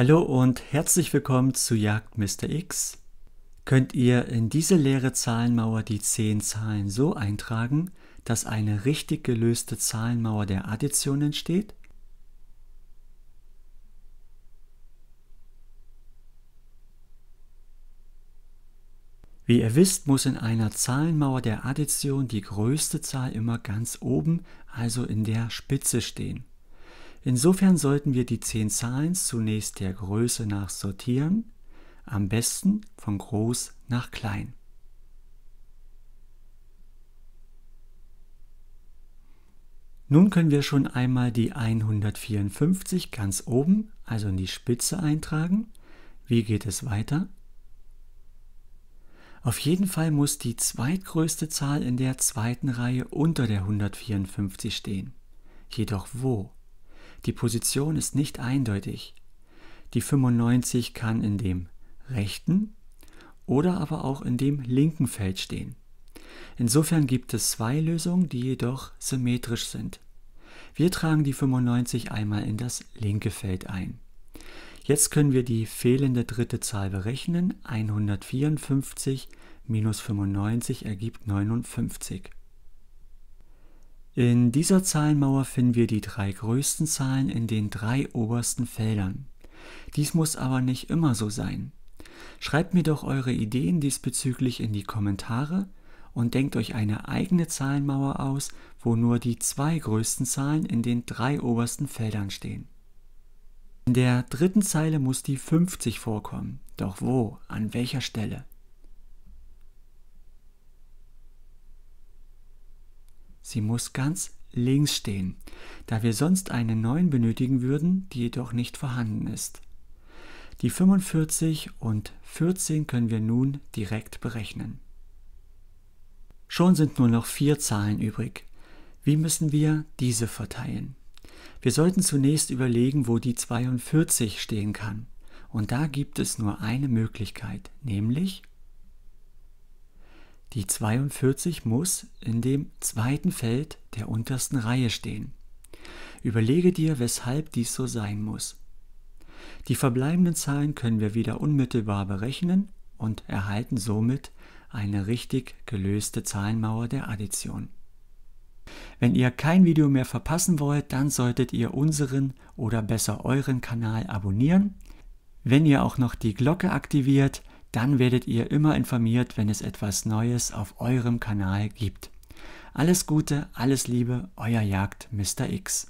Hallo und herzlich willkommen zu Jagd Mr. X. Könnt ihr in diese leere Zahlenmauer die 10 Zahlen so eintragen, dass eine richtig gelöste Zahlenmauer der Addition entsteht? Wie ihr wisst, muss in einer Zahlenmauer der Addition die größte Zahl immer ganz oben, also in der Spitze stehen. Insofern sollten wir die 10 Zahlen zunächst der Größe nach sortieren, am besten von groß nach klein. Nun können wir schon einmal die 154 ganz oben, also in die Spitze eintragen. Wie geht es weiter? Auf jeden Fall muss die zweitgrößte Zahl in der zweiten Reihe unter der 154 stehen. Jedoch wo? Die Position ist nicht eindeutig. Die 95 kann in dem rechten oder aber auch in dem linken Feld stehen. Insofern gibt es zwei Lösungen, die jedoch symmetrisch sind. Wir tragen die 95 einmal in das linke Feld ein. Jetzt können wir die fehlende dritte Zahl berechnen. 154 minus 95 ergibt 59. In dieser Zahlenmauer finden wir die drei größten Zahlen in den drei obersten Feldern. Dies muss aber nicht immer so sein. Schreibt mir doch eure Ideen diesbezüglich in die Kommentare und denkt euch eine eigene Zahlenmauer aus, wo nur die zwei größten Zahlen in den drei obersten Feldern stehen. In der dritten Zeile muss die 50 vorkommen. Doch wo? An welcher Stelle? Sie muss ganz links stehen, da wir sonst eine 9 benötigen würden, die jedoch nicht vorhanden ist. Die 45 und 14 können wir nun direkt berechnen. Schon sind nur noch vier Zahlen übrig. Wie müssen wir diese verteilen? Wir sollten zunächst überlegen, wo die 42 stehen kann. Und da gibt es nur eine Möglichkeit, nämlich die 42 muss in dem zweiten Feld der untersten Reihe stehen. Überlege dir, weshalb dies so sein muss. Die verbleibenden Zahlen können wir wieder unmittelbar berechnen und erhalten somit eine richtig gelöste Zahlenmauer der Addition. Wenn ihr kein Video mehr verpassen wollt, dann solltet ihr unseren oder besser euren Kanal abonnieren. Wenn ihr auch noch die Glocke aktiviert, dann werdet ihr immer informiert, wenn es etwas Neues auf eurem Kanal gibt. Alles Gute, alles Liebe, euer Jagd Mr. X.